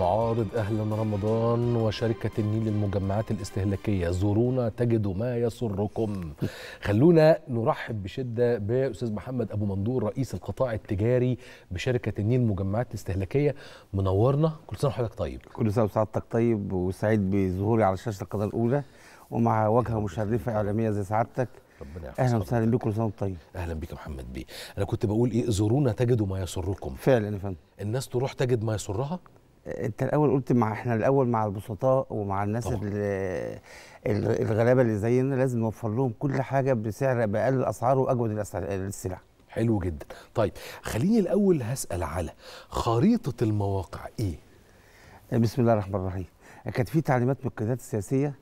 معارض أهلا رمضان وشركة النيل للمجمعات الاستهلاكية زورونا تجدوا ما يسركم خلونا نرحب بشدة بأستاذ محمد أبو مندور رئيس القطاع التجاري بشركة النيل للمجمعات الاستهلاكية منورنا كل سنة وحضرتك طيب كل سنة وسعادتك طيب وسعيد بظهوري على شاشة القناة الأولى ومع وجهه مشرفة إعلامية زي سعادتك ربنا اهلا وسهلا بيك كل سنه طيب اهلا بيك يا محمد بيه انا كنت بقول ايه زورونا تجدوا ما يسركم فعلا يا فندم الناس تروح تجد ما يسرها انت الاول قلت مع احنا الاول مع البسطاء ومع الناس الغلابه اللي زينا لازم نوفر لهم كل حاجه بسعر باقل الاسعار واجود السلع حلو جدا طيب خليني الاول هسال على خريطه المواقع ايه بسم الله الرحمن الرحيم كانت في تعليمات من القيادات السياسيه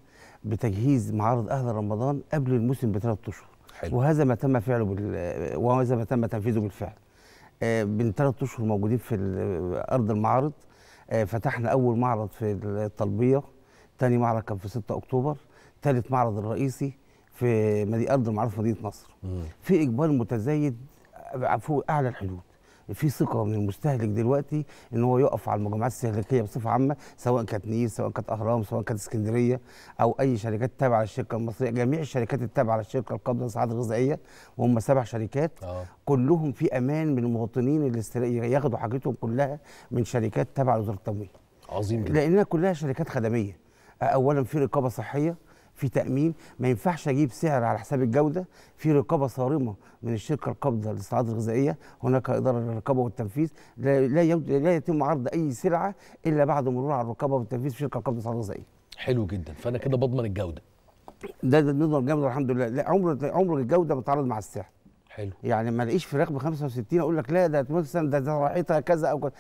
بتجهيز معارض اهل رمضان قبل الموسم بثلاث اشهر وهذا ما تم فعله بال... وهذا ما تم تنفيذه بالفعل آه، من ثلاث اشهر موجودين في ارض المعارض آه، فتحنا اول معرض في الطلبيه ثاني معرض كان في 6 اكتوبر ثالث معرض الرئيسي في ارض ارض في مدينه نصر في اقبال متزايد فوق اعلى الحدود في ثقه من المستهلك دلوقتي ان هو يقف على المجمعات الاستهلاكيه بصفه عامه سواء كانت نيل سواء كانت اهرام سواء كانت اسكندريه او اي شركات تابعه للشركه المصريه جميع الشركات التابعه للشركه القابضه للسعاده الغذائيه وهم سبع شركات أوه. كلهم في امان من المواطنين اللي ياخدوا حاجتهم كلها من شركات تابعه لوزاره التموين عظيم جدا لانها كلها شركات خدميه اولا في رقابه صحيه في تامين ما ينفعش اجيب سعر على حساب الجوده في رقابه صارمه من الشركه القابضه للصناعات الغذائيه هناك اداره للرقابه والتنفيذ لا لا يتم عرض اي سلعه الا بعد مرور على الرقابه والتنفيذ في الشركه القابضه للصناعات الغذائيه حلو جدا فانا كده بضمن الجوده ده, ده نضمن الجوده الحمد لله لا عمر عمر الجوده بتعرض مع السعر حلو يعني ما الاقيش فراخ ب 65 اقول لك لا ده مثلا ده راحتها كذا او كذا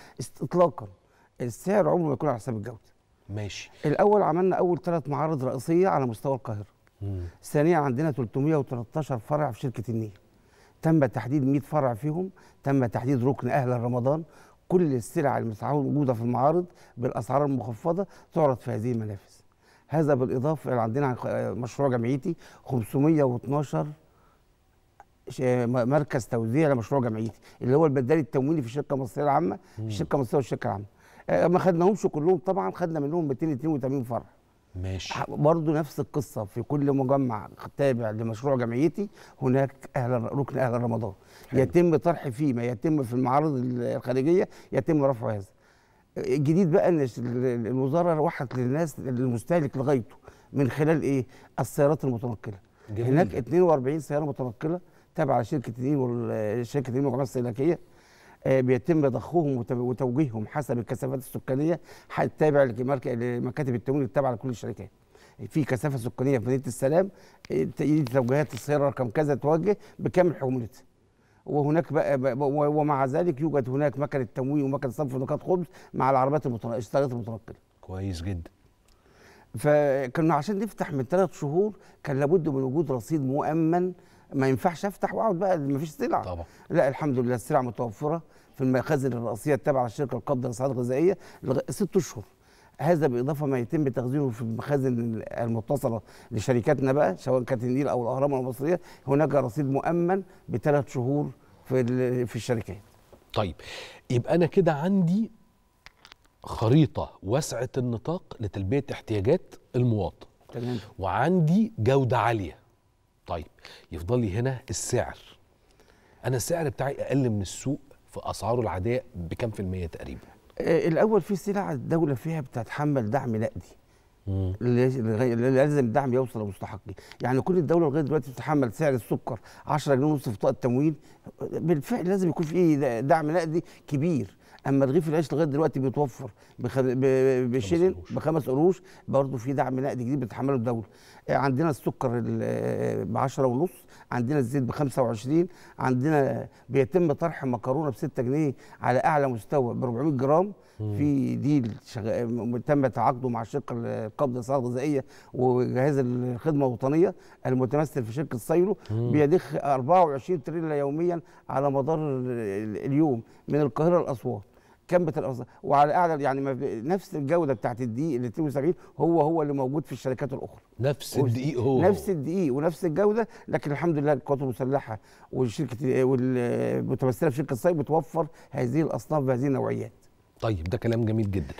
اطلاقا السعر عمره ما يكون على حساب الجوده ماشي الاول عملنا اول ثلاث معارض رئيسيه على مستوى القاهره ثانيا عندنا 313 فرع في شركه النيل تم تحديد 100 فرع فيهم تم تحديد ركن اهل رمضان كل السلع الموجوده في المعارض بالاسعار المخفضه تعرض في هذه المنافس هذا بالاضافه الى عندنا مشروع جمعيتي 512 مركز توزيع لمشروع جمعيتي اللي هو البدال التمويلي في الشركه المصريه العامه الشركه المصريه والشركه العامه آه، ما خدناهمش كلهم طبعا خدنا منهم 282 فرع ماشي برضه نفس القصه في كل مجمع تابع لمشروع جمعيتي هناك اهل ركن اهل رمضان حلو. يتم طرح فيه ما يتم في المعارض الخارجيه يتم رفع هذا الجديد بقى ان الوزاره روحت للناس للمستهلك لغايته من خلال ايه السيارات المتنقله جميل. هناك 42 سياره متنقله تابعه لشركه نيم شركه نيم المجموعات الاستهلاكيه آه، بيتم ضخهم وتوجيههم حسب الكثافات السكانيه التابع لمكاتب التمويل التابعه لكل الشركات في كثافه سكانيه في مدينه السلام آه، توجيهات السياره رقم كذا توجه بكامل حمولتها وهناك بقى, ومع ذلك يوجد هناك مكنه التمويل ومكنه صرف نقاط خبز مع العربيات المتنقله المتنقله كويس جدا فكنا عشان نفتح من ثلاث شهور كان لابد من وجود رصيد مؤمن ما ينفعش افتح واقعد بقى ما فيش سلع طبعا لا الحمد لله السلع متوفره في المخازن الرئيسيه التابعه للشركه القابضه للصناعات الغذائيه ست اشهر هذا بالاضافه ما يتم تخزينه في المخازن المتصله لشركاتنا بقى سواء كانت النيل او الاهرام المصريه هناك رصيد مؤمن بثلاث شهور في في الشركات. طيب يبقى انا كده عندي خريطه واسعه النطاق لتلبيه احتياجات المواطن. تمام. وعندي جوده عاليه. طيب يفضل لي هنا السعر انا السعر بتاعي اقل من السوق في اسعاره العاديه بكام في الميه تقريبا آه، الاول في سلع الدوله فيها بتتحمل دعم نقدي لازم الدعم يوصل لمستحقيه يعني كل الدوله لغايه دلوقتي بتتحمل سعر السكر 10 جنيه ونص في طاقه التمويل بالفعل لازم يكون في دعم نقدي كبير اما رغيف العيش لغايه دلوقتي بيتوفر بشيلين بخمس قروش برضه في دعم نقد جديد بتحمله الدوله آه، عندنا السكر آه، ب 10 ونص عندنا الزيت ب 25 عندنا بيتم طرح مكرونه ب 6 جنيه على اعلى مستوى ب 400 جرام في ديل شغ... تم تعاقده مع شركه القبض الاسعار الغذائيه وجهاز الخدمه الوطنيه المتمثل في شركه سايرو بيدخ 24 تريلا يوميا على مدار اليوم من القاهره لاسوان كم الأصل وعلى اعلى يعني نفس الجوده بتاعت الدقيق اللي 72 هو هو اللي موجود في الشركات الاخرى نفس الدقيق هو نفس الدقيق ونفس الجوده لكن الحمد لله القوات المسلحه والشركه والمتمثله في شركه الصيد بتوفر هذه الاصناف بهذه النوعيات طيب ده كلام جميل جدا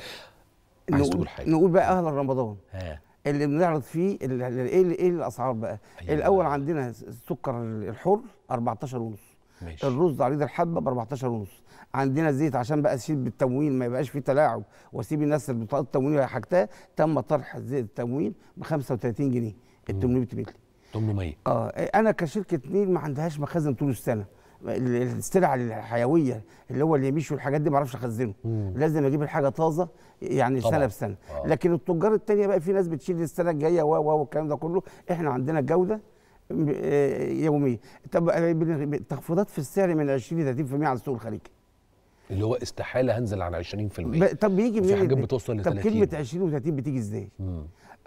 عايز نقول تقول حاجه نقول بقى اهلا رمضان ها. اللي بنعرض فيه ايه ايه الاسعار بقى أيوة. الاول عندنا السكر الحر 14 ونص ماشي. الرز عريض الحبه ب 14 ونص عندنا زيت عشان بقى اسيب بالتموين ما يبقاش فيه تلاعب واسيب الناس بطاقه التموين ولا حاجتها تم طرح زيت التموين ب 35 جنيه ال 800 مللي 800 اه انا كشركه نيل ما عندهاش مخازن طول السنه السلع الحيويه اللي هو اللي اليميش والحاجات دي ما اعرفش اخزنه لازم اجيب الحاجه طازه يعني طبعا. سنه بسنه آه. لكن التجار التانية بقى في ناس بتشيل السنه الجايه و و والكلام ده كله احنا عندنا جوده آه، يوميه طب آه، تخفيضات في السعر من 20 ل 30% على السوق الخارجي اللي هو استحاله هنزل عن 20% طب بيجي منين؟ في حاجات بتوصل ل 30 طب كلمه 20 و30 بتيجي ازاي؟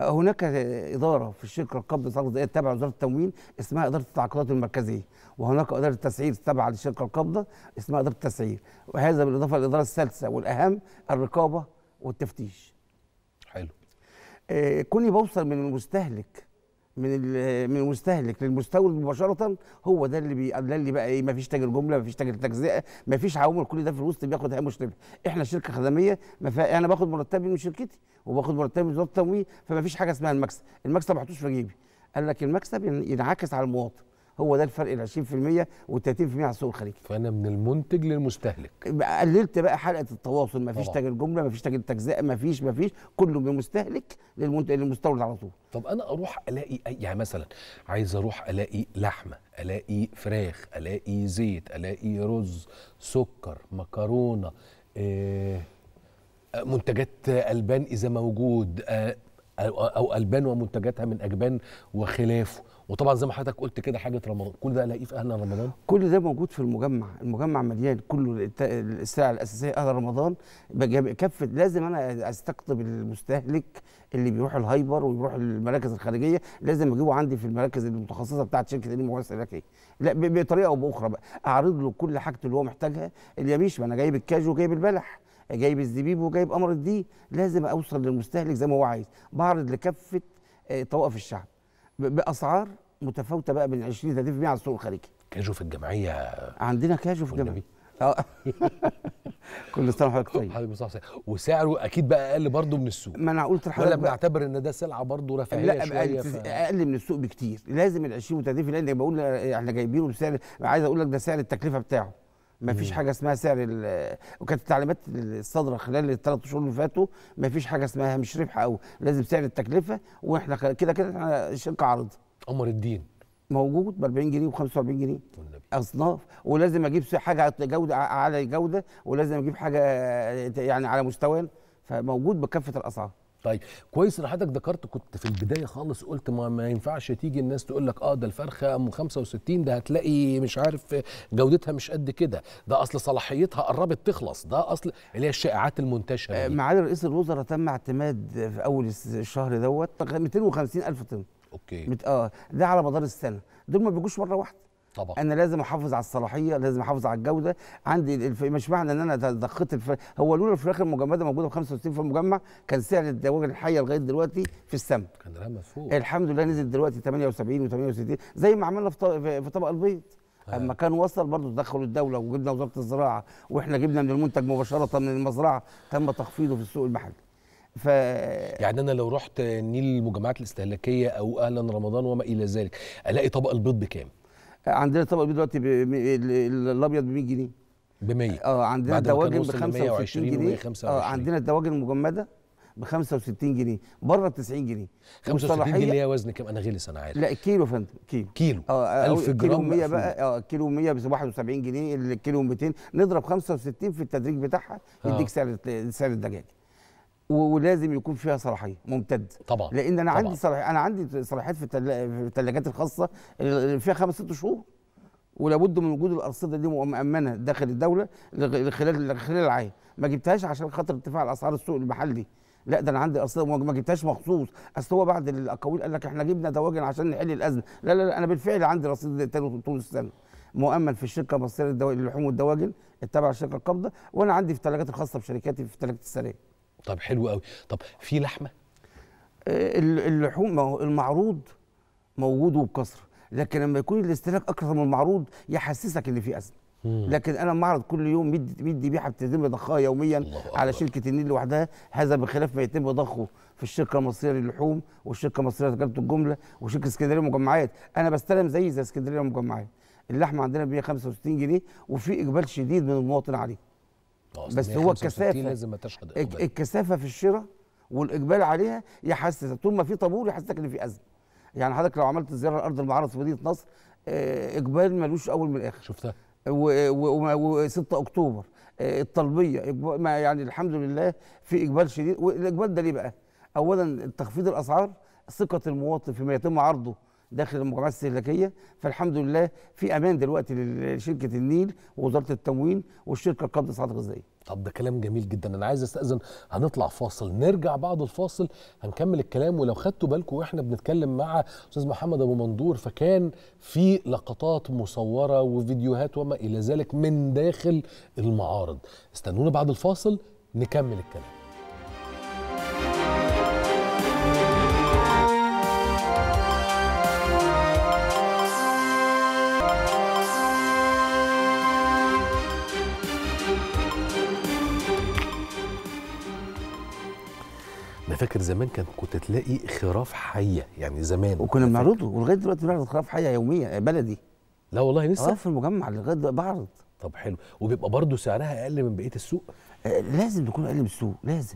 هناك اداره في الشركه القبض صرف الدقائق تابعه لوزاره التموين اسمها اداره التعاقدات المركزيه وهناك اداره التسعير تابعه للشركه القابضه اسمها اداره التسعير وهذا بالاضافه للاداره الثالثه والاهم الرقابه والتفتيش حلو آه، كوني بوصل من المستهلك من من المستهلك للمستورد مباشره هو ده اللي بي... ده اللي بقى ايه مفيش تاجر جمله مفيش تاجر تجزئه مفيش عوامل كل ده في الوسط بياخد هامش ربح احنا شركه خدميه مف... انا باخد مرتبي من شركتي وباخد مرتبي من وزاره التموين فمفيش حاجه اسمها المكسب المكسب محطوش في جيبي قال لك المكسب ينعكس على المواطن هو ده الفرق ال 20% وال 30% على السوق الخليجي فانا من المنتج للمستهلك قللت بقى حلقه التواصل مفيش تاجر جمله مفيش تاجر تجزئه مفيش مفيش كله من المستهلك للمنتج للمستورد على طول طب انا اروح الاقي يعني مثلا عايز اروح الاقي لحمه الاقي فراخ الاقي زيت الاقي رز سكر مكرونه إيه منتجات البان اذا موجود آه، او البان ومنتجاتها من اجبان وخلافه وطبعا زي ما حضرتك قلت كده حاجه رمضان كل ده الاقيه في اهل رمضان كل ده موجود في المجمع المجمع مليان كله السلع الاساسيه اهل رمضان كفه لازم انا استقطب المستهلك اللي بيروح الهايبر ويروح المراكز الخارجيه لازم اجيبه عندي في المراكز المتخصصه بتاعت شركه الام والسلع لا بطريقه او باخرى بقى اعرض له كل حاجته اللي هو محتاجها اليابيش ما انا جايب الكاجو وجايب البلح جايب الزبيب وجايب قمر دي لازم اوصل للمستهلك زي ما هو عايز بعرض لكافه آه، طوائف الشعب باسعار متفاوته بقى من 20 30% على السوق الخارجي كاجو في الجمعيه عندنا كاجو في الجمعيه اه كل سنه وحضرتك طيب حضرتك صح وسعره اكيد بقى اقل برضه من السوق ما انا قلت لحضرتك ولا بنعتبر ان ده سلعه برضه رفاهيه لا شويه ف... اقل من السوق بكتير لازم ال 20 و30% لان بقول احنا جايبينه بسعر عايز اقول لك ده سعر التكلفه بتاعه ما فيش حاجه اسمها سعر وكانت التعليمات الصادره خلال الثلاث شهور اللي فاتوا ما فيش حاجه اسمها مش ربح قوي لازم سعر التكلفه واحنا كده كده احنا شركه عارضه عمر الدين موجود ب 40 جنيه و45 جنيه اصناف ولازم اجيب حاجه جوده على جوده ولازم اجيب حاجه يعني على مستوى فموجود بكافه الاسعار طيب كويس ان حضرتك ذكرت كنت في البدايه خالص قلت ما, ما ينفعش تيجي الناس تقول لك اه ده الفرخه ام 65 ده هتلاقي مش عارف جودتها مش قد كده ده اصل صلاحيتها قربت تخلص ده اصل اللي هي الشائعات المنتشره معالي رئيس الوزراء تم اعتماد في اول الشهر دوت 250 الف طن اوكي مت... اه ده على مدار السنه دول ما بيجوش مره واحده طبعا انا لازم احافظ على الصلاحيه لازم احافظ على الجوده عندي الف... مش معنى ان انا ضخيت الف... هو لولا الفراخ المجمده موجوده ب 65 في المجمع كان سعر الدواجن الحيه لغايه دلوقتي في السم كان رقم فوق الحمد لله نزل دلوقتي 78 و68 زي ما عملنا في, ط... في طبق البيض آه. اما كان وصل برضه تدخل الدوله وجبنا وزاره الزراعه واحنا جبنا من المنتج مباشره من المزرعه تم تخفيضه في السوق المحلي ف... يعني انا لو رحت النيل المجمعات الاستهلاكيه او اهلا رمضان وما الى ذلك الاقي طبق البيض بكام عندنا طبق البيض دلوقتي الابيض ب 100 جنيه ب 100 اه عندنا دواجن ب 65 جنيه اه عندنا الدواجن المجمده ب 65 جنيه بره ب 90 جنيه 65 جنيه ليها وزن كام انا غلس انا عارف لا كيلو يا فندم كيلو كيلو اه 1000 آه، جرام 100 بقى اه كيلو 100 ب 71 جنيه الكيلو 200 نضرب 65 في التدريج بتاعها آه. يديك سعر سعر الدجاج ولازم يكون فيها صلاحيه ممتد طبعا لان انا طبعًا. عندي صلاح انا عندي صلاحيات في الثلاجات الخاصه اللي فيها خمس ست شهور ولابد من وجود الارصده دي مؤمنه داخل الدوله خلال خلال العام ما جبتهاش عشان خاطر ارتفاع اسعار السوق المحلي لا ده انا عندي ارصده ما جبتهاش مخصوص اصل هو بعد الاقاويل قال لك احنا جبنا دواجن عشان نحل الازمه لا لا لا انا بالفعل عندي رصيد طول السنه مؤمن في الشركه المصريه للحوم والدواجن التابعه لشركه القبضه وانا عندي في الثلاجات الخاصه بشركاتي في ثلاجه السريه طب حلو قوي طب في لحمه آه، اللحوم المعروض موجود وبكثره لكن لما يكون الاستهلاك اكثر من المعروض يحسسك ان في ازمه لكن انا معرض كل يوم 100 ذبيحه بتتم ضخها يوميا على شركه النيل لوحدها هذا بخلاف ما يتم ضخه في الشركه المصريه للحوم والشركه المصريه لتجاره الجمله وشركه اسكندريه للمجمعات انا بستلم زي زي اسكندريه للمجمعات اللحمه عندنا ب 165 جنيه وفي اقبال شديد من المواطن عليه بس هو الكثافه لازم تشهد إقبال. الكثافه في الشراء والاقبال عليها يحسسك طول ما في طابور يحسسك ان في ازمه يعني حضرتك لو عملت زياره لارض المعرض في مدينه نصر آه، اقبال ملوش اول من الاخر شفتها و6 اكتوبر آه، الطلبيه يعني الحمد لله في اقبال شديد والاقبال ده ليه بقى؟ اولا تخفيض الاسعار ثقه المواطن فيما يتم عرضه داخل المجمعات الاستهلاكيه فالحمد لله في امان دلوقتي لشركه النيل ووزاره التموين والشركه القابضه للصناعات الغذائيه. طب ده كلام جميل جدا انا عايز استاذن هنطلع فاصل نرجع بعد الفاصل هنكمل الكلام ولو خدتوا بالكم واحنا بنتكلم مع استاذ محمد ابو مندور فكان في لقطات مصوره وفيديوهات وما الى ذلك من داخل المعارض استنونا بعد الفاصل نكمل الكلام فاكر زمان كان كنت تلاقي خراف حيه يعني زمان وكنا بنعرضه ولغايه دلوقتي بنعرض خراف حيه يوميه بلدي لا والله لسه اه في المجمع لغايه دلوقتي بعرض طب حلو وبيبقى برضه سعرها اقل من بقيه السوق آه، لازم تكون اقل من السوق لازم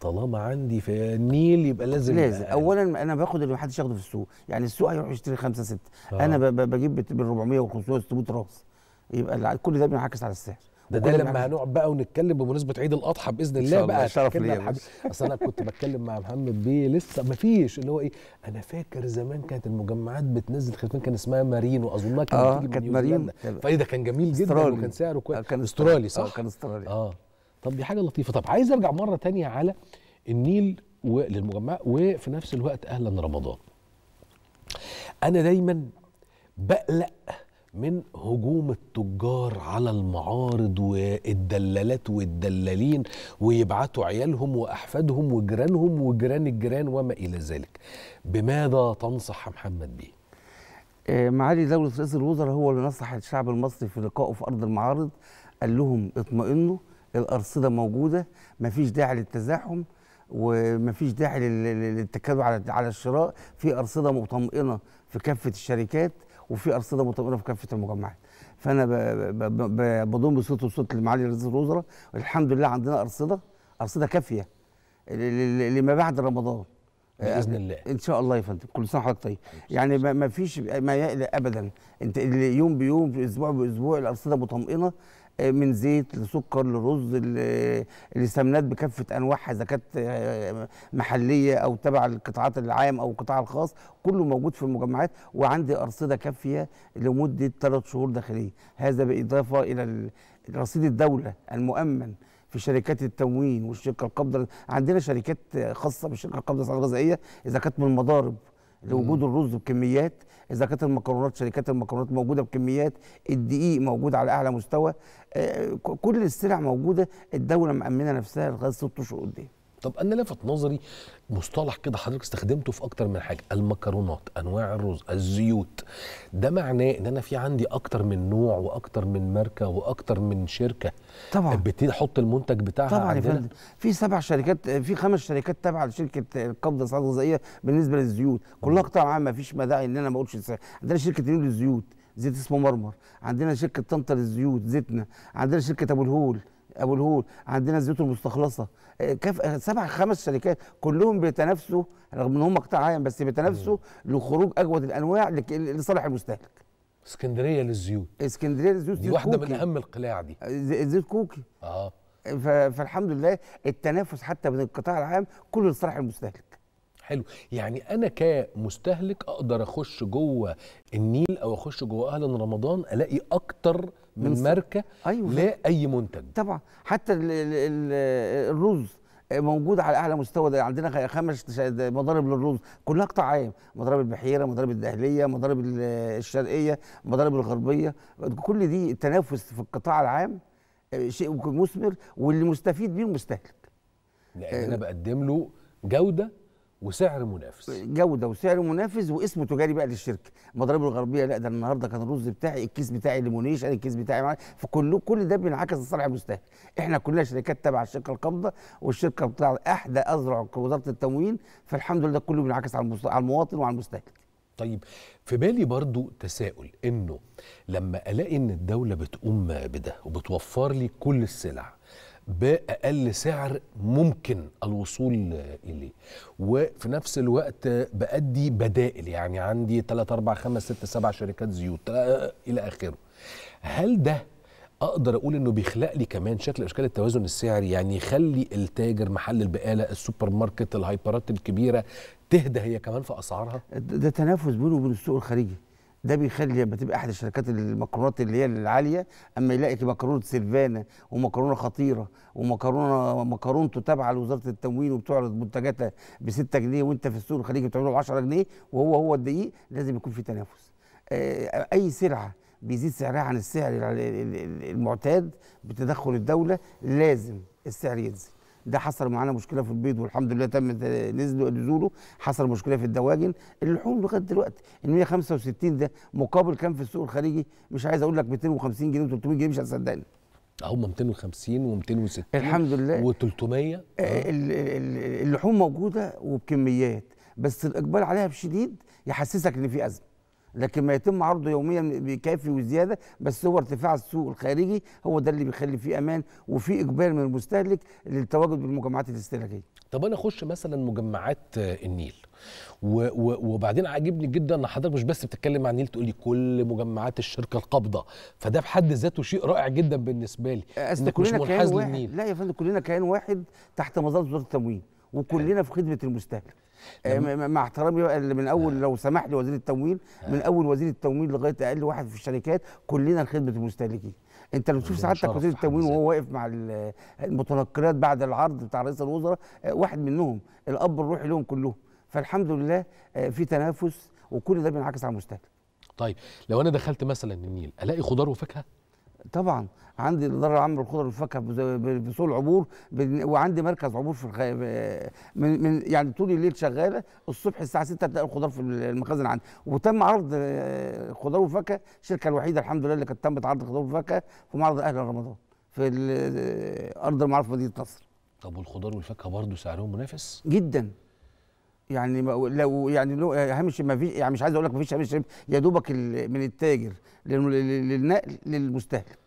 طالما عندي في النيل يبقى لازم لازم أقل. اولا انا باخد اللي محدش ياخده في السوق يعني السوق هيروح يشتري خمسة ستة آه. انا بجيب بال 400 و 500 و 600 راس يبقى كل ده بينعكس على السعر ده, ده لما هنقعد بقى ونتكلم بمناسبه عيد الاضحى باذن الله, الله بقى شرف ليا اصل انا كنت بتكلم مع محمد بيه لسه ما فيش اللي هو ايه انا فاكر زمان كانت المجمعات بتنزل خرفان كان اسمها مارينو اظنها آه، كانت آه كانت مارينو فايه ده كان جميل جدا استرالي. وكان سعره كويس آه، كان استرالي آه، صح؟ اه كان استرالي اه طب دي حاجه لطيفه طب عايز ارجع مره تانية على النيل للمجمع وفي نفس الوقت اهلا رمضان انا دايما بقلق من هجوم التجار على المعارض والدلالات والدلالين ويبعتوا عيالهم واحفادهم وجيرانهم وجيران الجيران وما الى ذلك. بماذا تنصح محمد بيه؟ آه، معالي دوله رئيس الوزراء هو اللي نصح الشعب المصري في لقائه في ارض المعارض قال لهم اطمئنوا الارصده موجوده مفيش داعي للتزاحم ومفيش داعي للتكالب على على الشراء في ارصده مطمئنه في كافه الشركات وفي ارصده مطمئنه في كافه المجمعات فانا بضم صوتي وصوت معالي رئيس الوزراء الحمد لله عندنا ارصده ارصده كافيه لما بعد رمضان باذن آه، الله ان شاء الله يا فندم كل سنه وحضرتك طيب يعني ما فيش ما يقلق ابدا انت اليوم بيوم اسبوع باسبوع الارصده مطمئنه من زيت لسكر لرز لسمنات بكافه انواعها اذا كانت آه، محليه او تبع القطاعات العام او القطاع الخاص كله موجود في المجمعات وعندي ارصده كافيه لمده ثلاث شهور داخليه هذا باضافه الى رصيد الدوله المؤمن في شركات التموين والشركه القابضه عندنا شركات خاصه بالشركه القابضه الغذائيه اذا كانت من المضارب لوجود الرز بكميات اذا كانت المكرونات شركات المكرونات موجوده بكميات الدقيق موجود على اعلى مستوى آه، كل السلع موجوده الدوله مامنه نفسها لغايه ست شهور قدام طب انا لفت نظري مصطلح كده حضرتك استخدمته في اكتر من حاجه المكرونات انواع الرز الزيوت ده معناه ان انا في عندي اكتر من نوع واكتر من ماركه واكتر من شركه طبعا بتحط المنتج بتاعها طبعا يا فندم في سبع شركات في خمس شركات تابعه لشركه القبضه الصناعيه الغذائيه بالنسبه للزيوت كلها قطاع عام ما فيش مداعي ان انا ما اقولش عندنا شركه نيول للزيوت زيت اسمه مرمر عندنا شركه طنطا للزيوت زيتنا عندنا شركه ابو الهول ابو الهول عندنا الزيوت المستخلصه آه، كف... آه، سبع خمس شركات كلهم بيتنافسوا رغم ان هم قطاع عام بس بيتنافسوا لخروج اجود الانواع لك... لصالح المستهلك اسكندريه للزيوت اسكندريه للزيوت دي واحده كوكي. من اهم القلاع دي آه، زيت كوكي اه ف... فالحمد لله التنافس حتى بين القطاع العام كله لصالح المستهلك حلو يعني انا كمستهلك اقدر اخش جوه النيل او اخش جوه اهلا رمضان الاقي اكتر من, ماركه أيوة. لاي منتج طبعا حتى الرز موجود على اعلى مستوى ده عندنا خمس مضارب للرز كلها قطاع عام مضارب البحيره مضارب الدهليه مضارب الشرقيه مضارب الغربيه كل دي التنافس في القطاع العام آه، شيء مثمر واللي مستفيد بيه المستهلك لان انا بقدم له جوده وسعر منافس جوده وسعر منافس واسم تجاري بقى للشركه المضارب الغربيه لا ده النهارده كان الرز بتاعي الكيس بتاعي ليمونيش انا الكيس بتاعي معايا فكل كل ده بينعكس لصالح المستهلك احنا كلنا شركات تابعه للشركه القابضه والشركه بتاع احدى اذرع وزاره التموين فالحمد لله ده كله بينعكس على المواطن وعلى المستهلك طيب في بالي برضو تساؤل انه لما الاقي ان الدوله بتقوم بده وبتوفر لي كل السلع باقل سعر ممكن الوصول اليه وفي نفس الوقت بادي بدائل يعني عندي 3 4 5 6 7 شركات زيوت آه، الى اخره هل ده اقدر اقول انه بيخلق لي كمان شكل اشكال التوازن السعري يعني يخلي التاجر محل البقاله السوبر ماركت الهايبرات الكبيره تهدى هي كمان في اسعارها ده تنافس بينه وبين السوق الخارجي ده بيخلي لما تبقى احد الشركات المكرونات اللي هي العاليه اما يلاقي مكرونه سلفانا ومكرونه خطيره ومكرونه مكرونته تابعه لوزاره التموين وبتعرض منتجاتها ب 6 جنيه وانت في السوق الخليجي بتعمله ب 10 جنيه وهو هو الدقيق لازم يكون في تنافس آه، اي سلعه بيزيد سعرها عن السعر المعتاد بتدخل الدوله لازم السعر ينزل ده حصل معانا مشكله في البيض والحمد لله تم نزله نزوله حصل مشكله في الدواجن اللحوم لغايه دلوقتي ال 165 ده مقابل كام في السوق الخارجي مش عايز اقول لك 250 جنيه و300 جنيه مش هتصدقني هم 250 و260 الحمد لله و300 آه، آه. اللحوم موجوده وبكميات بس الاقبال عليها بشديد يحسسك ان في ازمه لكن ما يتم عرضه يوميا بكافي وزياده بس هو ارتفاع السوق الخارجي هو ده اللي بيخلي فيه امان وفي اجبار من المستهلك للتواجد بالمجمعات الاستهلاكيه. طب انا اخش مثلا مجمعات آه، النيل وبعدين عاجبني جدا ان حضرتك مش بس بتتكلم عن النيل تقول لي كل مجمعات الشركه القابضه فده بحد ذاته شيء رائع جدا بالنسبه لي انك مش منحاز للنيل لا يا فندم كلنا كيان واحد تحت مظله وزاره التموين وكلنا في خدمه المستهلك آه، مع احترامي من اول آه. لو سمحت وزير التمويل آه. من اول وزير التمويل لغايه اقل واحد في الشركات كلنا خدمه المستهلكين انت لو تشوف سعادتك وزير التموين وهو واقف مع المتنكرات بعد العرض بتاع رئيس الوزراء واحد منهم الاب الروحي لهم كلهم فالحمد لله في تنافس وكل ده بينعكس على المستهلك طيب لو انا دخلت مثلا النيل الاقي خضار وفاكهه طبعا عندي الاداره العامه للخضر والفاكهه بسوق العبور وعندي مركز عبور في من... من يعني طول الليل شغاله الصبح الساعه 6 تلاقي الخضار في المخازن عندي وتم عرض آه، خضار وفاكهه الشركه الوحيده الحمد لله اللي كانت تم عرض خضار وفاكهه في معرض اهل رمضان في آه، ارض المعارف مدينه نصر طب والخضار والفاكهه برضه سعرهم منافس؟ جدا يعني, يعني لو يعني لو هامش ما فيش يعني مش عايز اقول لك ما فيش هامش يا دوبك من التاجر للنقل للمستهلك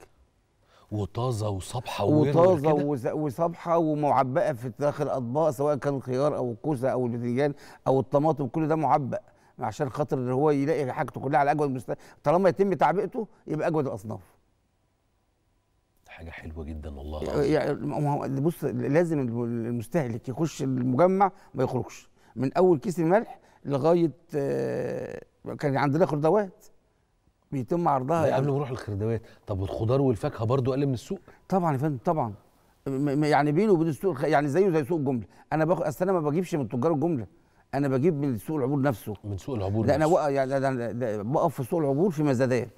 وطازه وصبحه وطازه وصبحه ومعبأه في داخل اطباق سواء كان الخيار او الكوسه او الباذنجان او الطماطم كل ده معبأ عشان خاطر هو يلاقي حاجته كلها على اجود مستوى طالما يتم تعبئته يبقى اجود الاصناف حاجه حلوه جدا والله يعني بص لازم المستهلك يخش المجمع ما يخرجش من اول كيس الملح لغايه آه، كان عندنا خردوات بيتم عرضها يعني قبل ما نروح الخردوات طب والخضار والفاكهه برضو اقل من السوق طبعا يا فندم طبعا يعني بينه وبين السوق يعني زيه زي سوق الجمله انا باخد اصل انا ما بجيبش من تجار الجمله انا بجيب من سوق العبور نفسه من سوق العبور لا انا وق... يعني ده بقف في سوق العبور في مزادات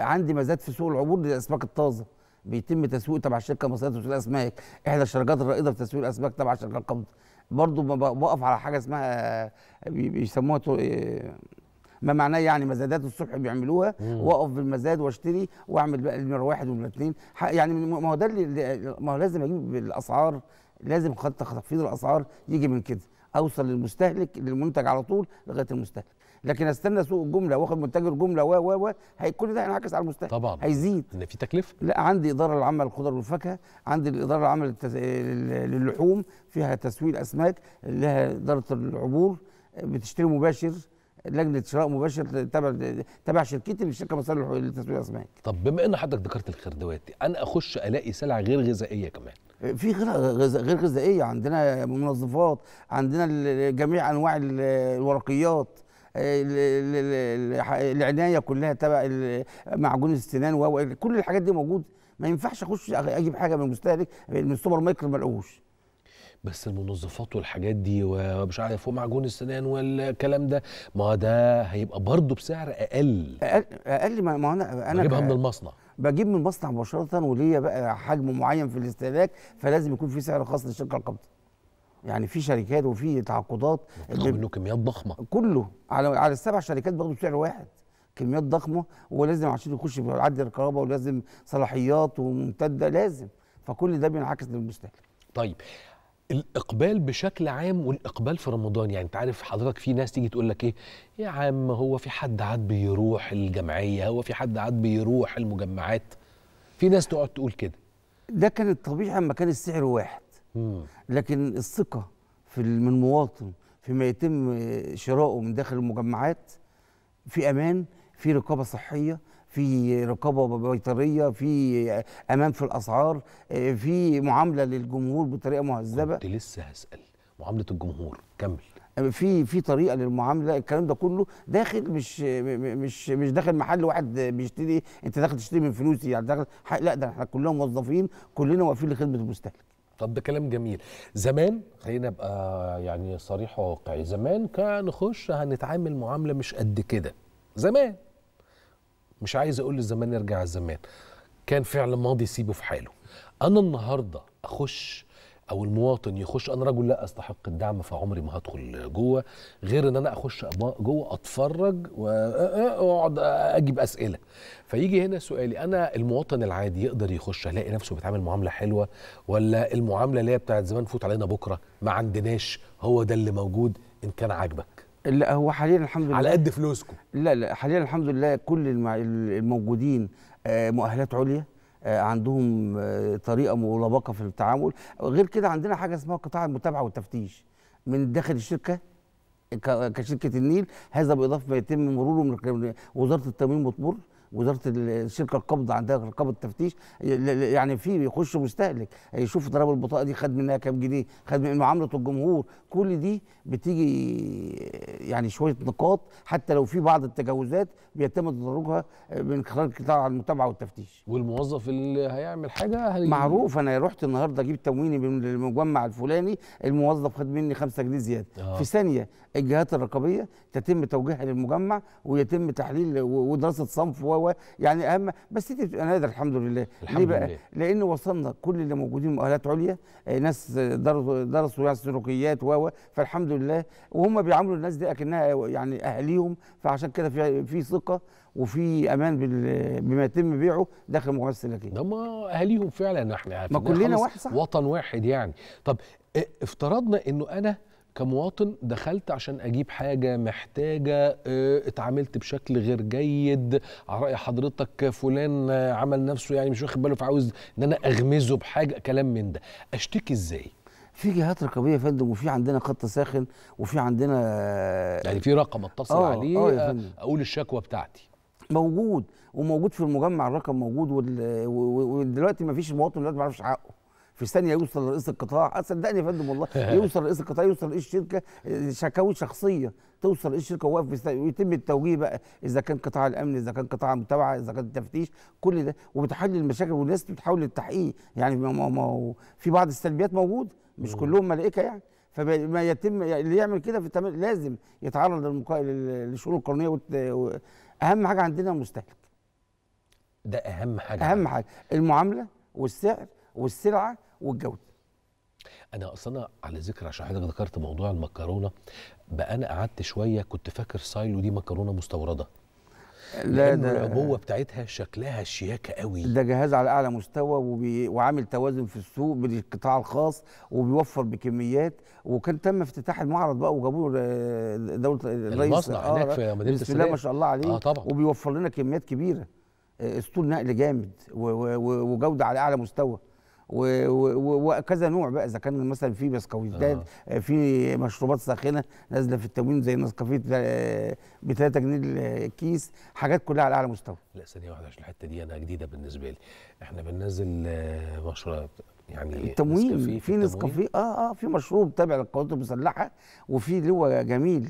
عندي مزاد في سوق العبور للاسماك الطازه بيتم تسويق تبع الشركه المصريه لتسويق الاسماك احدى الشركات الرائده في تسويق الاسماك تبع شركه القبض برضو بقف على حاجه اسمها آه، بيسموها آه، ما معناه يعني مزادات الصبح بيعملوها واقف بالمزاد واشتري واعمل بقى النمره واحد والنمره اثنين يعني ما هو ده اللي ما هو لازم اجيب الاسعار لازم خط تخفيض الاسعار يجي من كده اوصل للمستهلك للمنتج على طول لغايه المستهلك لكن استنى سوق الجمله واخد من جمله و و و كل ده هينعكس على المستهلك طبعا هيزيد ان في تكلفه لا عندي الاداره العامه للخضر والفاكهه عندي الاداره العامه للتز... للحوم فيها تسويق اسماك لها اداره العبور بتشتري مباشر لجنه شراء مباشر تبع تبع شركتي للشركه المصريه للتسويق الاسماك طب بما ان حضرتك ذكرت الخردوات انا اخش الاقي سلع غير غذائيه كمان في غير غذائيه عندنا منظفات عندنا جميع انواع الورقيات العنايه كلها تبع معجون السنان كل الحاجات دي موجود ما ينفعش اخش اجيب حاجه من المستهلك من السوبر ماركت ما لقوش بس المنظفات والحاجات دي ومش عارف ومعجون السنان والكلام ده ما ده هيبقى برضه بسعر اقل اقل, أقل ما انا انا بجيبها من المصنع بجيب من المصنع مباشره وليا بقى حجم معين في الاستهلاك فلازم يكون في سعر خاص للشركه القابضه يعني في شركات وفي تعاقدات منه كميات ضخمه كله على على السبع شركات بياخدوا بسعر واحد كميات ضخمه ولازم عشان يخش بيعدي رقابه ولازم صلاحيات وممتده لازم فكل ده بينعكس للمستهلك طيب الاقبال بشكل عام والاقبال في رمضان يعني انت عارف حضرتك في ناس تيجي تقول لك ايه يا عم هو في حد عاد بيروح الجمعيه هو في حد عاد بيروح المجمعات في ناس تقعد تقول كده ده كان الطبيعي اما كان السعر واحد لكن الثقه في من مواطن فيما يتم شراؤه من داخل المجمعات في امان في رقابه صحيه في رقابه بيطريه في امان في الاسعار آه، في معامله للجمهور بطريقه مهذبه كنت لسه هسال معامله الجمهور كمل آه، في في طريقه للمعامله الكلام ده كله داخل مش مش مش داخل محل واحد بيشتري انت داخل تشتري من فلوسي يعني داخل لا ده احنا كلنا موظفين كلنا واقفين لخدمه المستهلك طب ده كلام جميل زمان خلينا ابقى يعني صريح وواقعي زمان كان نخش هنتعامل معامله مش قد كده زمان مش عايز اقول الزمان يرجع الزمان كان فعل ماضي سيبه في حاله انا النهارده اخش او المواطن يخش انا رجل لا استحق الدعم فعمري ما هدخل جوه غير ان انا اخش جوه اتفرج واقعد اجيب اسئله فيجي هنا سؤالي انا المواطن العادي يقدر يخش الاقي نفسه بيتعامل معامله حلوه ولا المعامله اللي هي بتاعت زمان فوت علينا بكره ما عندناش هو ده اللي موجود ان كان عاجبك لا هو حاليا الحمد لله على قد فلوسكم لا لا حاليا الحمد لله كل الموجودين آه، مؤهلات عليا آه، عندهم آه، طريقه ملبقه في التعامل غير كده عندنا حاجه اسمها قطاع المتابعه والتفتيش من داخل الشركه كشركه النيل هذا باضافه ما يتم مروره من وزاره التموين والمر وزاره الشركه القبض عندها رقابه التفتيش يعني في يخش مستهلك يعني يشوف ضرب البطاقه دي خد منها كام جنيه خد من معامله الجمهور كل دي بتيجي يعني شويه نقاط حتى لو في بعض التجاوزات بيتم تدرجها من خلال قطاع المتابعه والتفتيش والموظف اللي هيعمل حاجه هي... معروف انا رحت النهارده اجيب تمويني من المجمع الفلاني الموظف خد مني 5 جنيه زياده آه. في ثانيه الجهات الرقابيه تتم توجيهها للمجمع ويتم تحليل ودراسه صنف و و يعني اهم بس انت انا قادر الحمد لله الحمد ليه بقى؟ لله لان وصلنا كل اللي موجودين مؤهلات عليا آه، ناس درسوا درسوا يعني سلوكيات و فالحمد لله وهم بيعاملوا الناس دي اكنها يعني اهاليهم فعشان كده في في ثقه وفي امان بما يتم بيعه داخل مؤسسه لكن ده ما اهاليهم فعلا احنا ما كلنا واحد صح وطن واحد يعني طب آه، افترضنا انه انا كمواطن دخلت عشان اجيب حاجه محتاجه آه، اتعاملت بشكل غير جيد على راي حضرتك فلان عمل نفسه يعني مش واخد باله فعاوز ان انا اغمزه بحاجه كلام من ده اشتكي ازاي في جهات رقابيه يا فندم وفي عندنا خط ساخن وفي عندنا آه، يعني في رقم اتصل آه, آه، عليه آه اقول الشكوى بتاعتي موجود وموجود في المجمع الرقم موجود ودلوقتي ما فيش مواطن دلوقتي ما يعرفش حقه في ثانيه يوصل لرئيس القطاع آه، صدقني يا فندم والله يوصل رئيس القطاع يوصل رئيس الشركه آه، شكاوي شخصيه توصل رئيس الشركه وواقف ويتم التوجيه بقى اذا كان قطاع الامن اذا كان قطاع المتابعه اذا كان التفتيش كل ده وبتحل المشاكل والناس بتحاول للتحقيق يعني ما ما في بعض السلبيات موجوده مش كلهم ملائكه يعني فما يتم اللي يعمل كده في لازم يتعرض للمقا... للشؤون القانونيه وت... و... اهم حاجه عندنا المستهلك ده اهم حاجه اهم حاجه المعامله والسعر والسلعه والجوده انا اصلا على ذكر عشان حضرتك ذكرت موضوع المكرونه بقى انا قعدت شويه كنت فاكر سايلو دي مكرونه مستورده لا ده العبوه بتاعتها شكلها شياكه قوي ده جهاز على اعلى مستوى وبي... وعامل توازن في السوق بالقطاع الخاص وبيوفر بكميات وكان تم افتتاح المعرض بقى وجابوه دوله الرئيس المصنع آه هناك في مدينه بسم الله ما شاء الله عليه آه طبعا وبيوفر لنا كميات كبيره آه، اسطول نقل جامد وجوده على اعلى مستوى وكذا نوع بقى اذا كان مثلا في بسكويتات آه. في مشروبات ساخنه نازله في التموين زي نسكافيه آه، ب 3 جنيه الكيس حاجات كلها على اعلى مستوى لا ثانيه واحده عشان الحته دي انا جديده بالنسبه لي احنا بننزل آه، مشروب يعني التموين في نسكافيه اه اه في مشروب تابع للقوات المسلحه وفي اللي هو جميل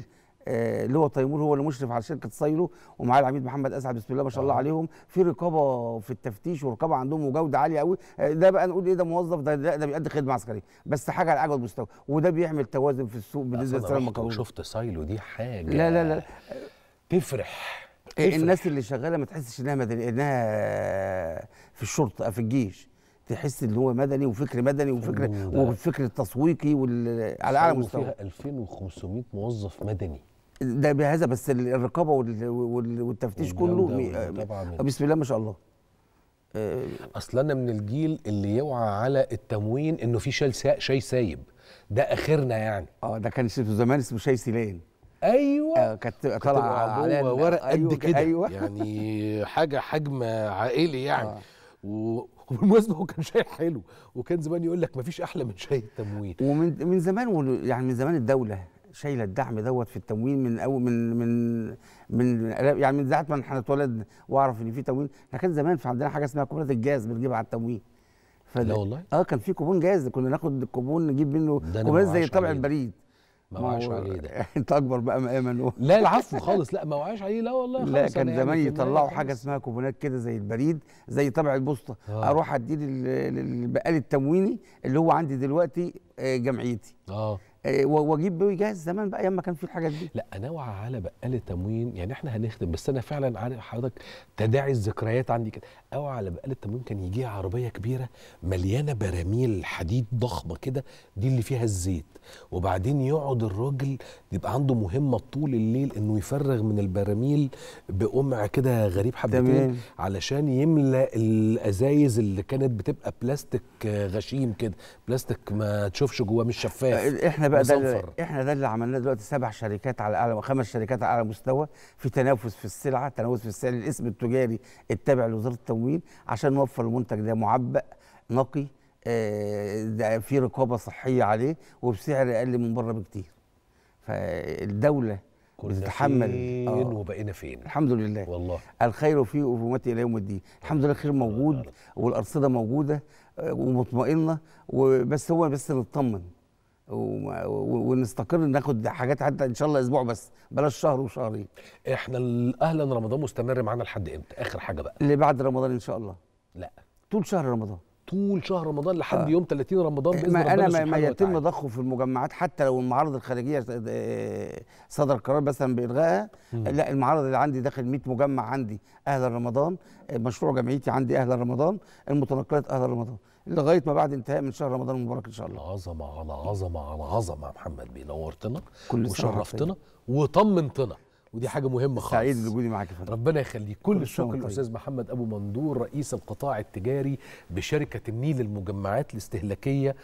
اللي آه، هو تيمور هو اللي مشرف على شركه سايلو ومعاه العميد محمد اسعد بسم الله ما شاء الله آه. عليهم في رقابه في التفتيش ورقابه عندهم وجوده عاليه قوي آه، ده بقى نقول ايه ده موظف ده ده, بيأدي خدمه عسكريه بس حاجه على اجود مستوى وده بيعمل توازن في السوق بالنسبه لسلام المكرونه شفت سايلو دي حاجه لا لا لا إيه، تفرح الناس اللي شغاله ما تحسش انها مدني انها في الشرطه في الجيش تحس ان هو مدني وفكر مدني وفكر وفكر التسويقي وال... على اعلى مستوى فيها 2500 موظف مدني ده بهذا بس الرقابه والتفتيش كله طبعا آه، بسم الله ما شاء الله آه، اصل انا من الجيل اللي يوعى على التموين انه في شاي شاي سايب ده اخرنا يعني اه ده كان اسمه زمان اسمه شاي سيلان ايوه آه كانت طالعه على ورق قد أيوة كده أيوة يعني حاجه حجم عائلي يعني آه. وبالمناسبه هو كان شاي حلو وكان زمان يقول لك مفيش احلى من شاي التموين ومن من زمان يعني من زمان الدوله شايله الدعم دوت في التموين من أول من من من يعني من ساعه ما احنا اتولد واعرف ان في تموين احنا كان زمان في عندنا حاجه اسمها كوبونات الجاز بنجيبها على التموين لا والله اه كان في كوبون جاز كنا ناخد الكوبون نجيب منه كوبون زي طبع البريد ما وعاش عليه ده انت اكبر بقى مقاما لا العفو خالص لا ما وعاش عليه لا والله خالص لا كان يعني زمان يطلعوا حاجه اسمها كوبونات كده زي البريد زي طبع البوسطه آه. اروح اديه للبقال التمويني اللي هو عندي دلوقتي آه، جمعيتي اه آه، واجيب بيبي جاهز زمان بقى ايام ما كان في الحاجات دي لا نوعا على بقاله تموين يعني احنا هنختم بس انا فعلا عارف حضرتك تداعي الذكريات عندي كده اوعى على بقاله تموين كان يجي عربيه كبيره مليانه براميل حديد ضخمه كده دي اللي فيها الزيت وبعدين يقعد الراجل يبقى عنده مهمه طول الليل انه يفرغ من البراميل بقمع كده غريب حبتين علشان يملى الازايز اللي كانت بتبقى بلاستيك غشيم كده بلاستيك ما تشوفش جواه مش شفاف آه، احنا بقى بقى ده احنا ده اللي عملناه دلوقتي سبع شركات على اعلى خمس شركات على اعلى مستوى في تنافس في السلعه تنافس في السعر الاسم التجاري التابع لوزاره التموين عشان نوفر المنتج ده معبأ نقي آه، ده في رقابه صحيه عليه وبسعر اقل من بره بكتير فالدوله بتتحمل فين آه. وبقينا فين الحمد لله والله الخير في أفومتي إلى يوم الدين الحمد لله الخير موجود والأرصدة موجودة آه، ومطمئنة وبس هو بس نطمن ونستقر ناخد حاجات حتى ان شاء الله اسبوع بس بلاش شهر وشهرين احنا اهلا رمضان مستمر معانا لحد امتى اخر حاجه بقى اللي بعد رمضان ان شاء الله لا طول شهر رمضان طول شهر رمضان لحد آه. يوم 30 رمضان باذن ما انا ما يتم ضخه في المجمعات حتى لو المعارض الخارجيه آه، صدر قرار مثلا بإلغائها لا المعارض اللي عندي داخل 100 مجمع عندي اهل رمضان مشروع جمعيتي عندي اهل رمضان المتنقلات اهل رمضان لغايه ما بعد انتهاء من شهر رمضان المبارك ان شاء الله عظمه على عظمه على عظمه يا محمد بيه نورتنا طيب. وشرفتنا وطمنتنا ودي حاجه مهمه خالص سعيد بوجودي معاك يا ربنا يخليك كل الشكر للاستاذ محمد ابو مندور رئيس القطاع التجاري بشركه النيل المجمعات الاستهلاكيه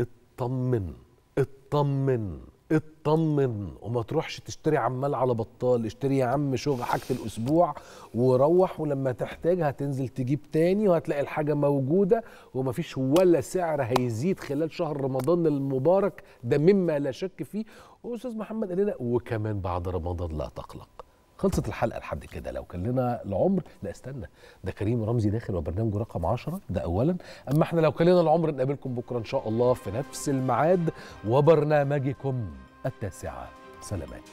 اطمن اطمن اطمن وما تروحش تشتري عمال على بطال اشتري يا عم شغل حاجه الاسبوع وروح ولما تحتاج هتنزل تجيب تاني وهتلاقي الحاجه موجوده ومفيش ولا سعر هيزيد خلال شهر رمضان المبارك ده مما لا شك فيه واستاذ محمد قال لنا وكمان بعد رمضان لا تقلق خلصت الحلقه لحد كده لو كان لنا العمر لا استنى ده كريم رمزي داخل وبرنامجه رقم 10 ده اولا اما احنا لو كان لنا العمر نقابلكم بكره ان شاء الله في نفس الميعاد وبرنامجكم التاسعه سلامات